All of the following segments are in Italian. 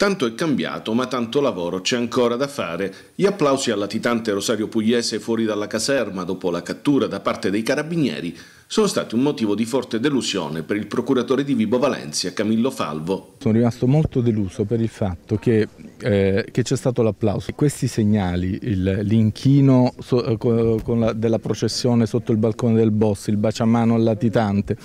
Tanto è cambiato, ma tanto lavoro c'è ancora da fare. Gli applausi al latitante Rosario Pugliese fuori dalla caserma dopo la cattura da parte dei carabinieri sono stati un motivo di forte delusione per il procuratore di Vibo Valencia, Camillo Falvo. Sono rimasto molto deluso per il fatto che eh, che c'è stato l'applauso. Questi segnali, il, l'inchino so, eh, la, della processione sotto il balcone del boss, il baciamano al latitante,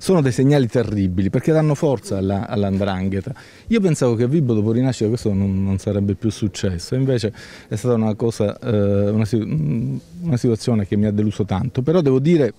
sono dei segnali terribili perché danno forza alla, all'andrangheta. Io pensavo che a Vibo dopo Rinascita questo non, non, sarebbe più successo, invece è stata una, cosa, eh, una, una situazione che mi ha deluso tanto, però devo dire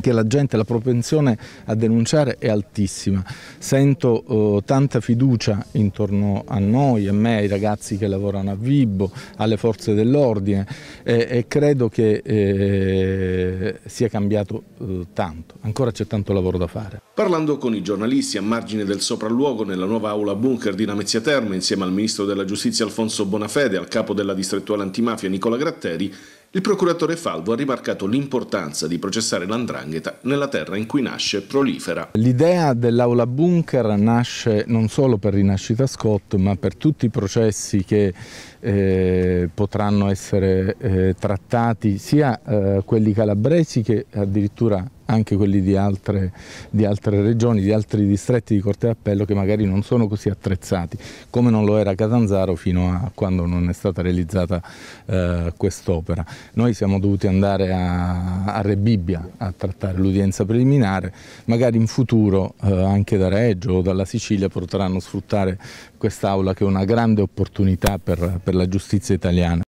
che la gente, la propensione a denunciare è altissima. Sento eh, tanta fiducia intorno a noi, a me, ai ragazzi che lavorano a Vibo, alle forze dell'ordine e, e, credo che eh, sia cambiato eh, tanto. Ancora c'è tanto lavoro da fare. Parlando con i giornalisti a margine del sopralluogo nella nuova aula bunker di Namezia Terme insieme al ministro della giustizia Alfonso Bonafede, al capo della distrettuale antimafia Nicola Gratteri, il procuratore Falvo ha rimarcato l'importanza di processare l'andrangheta nella terra in cui nasce e prolifera. L'idea dell'aula bunker nasce non solo per Rinascita Scott, ma per tutti i processi che eh, potranno essere eh, trattati, sia eh, quelli calabresi che addirittura anche quelli di altre, di altre regioni, di altri distretti di Corte d'Appello che magari non sono così attrezzati, come non lo era Catanzaro fino a quando non è stata realizzata eh, quest'opera. Noi siamo dovuti andare a, a Rebibbia a trattare l'udienza preliminare, magari in futuro eh, anche da Reggio o dalla Sicilia potranno sfruttare quest'aula che è una grande opportunità per, per la giustizia italiana.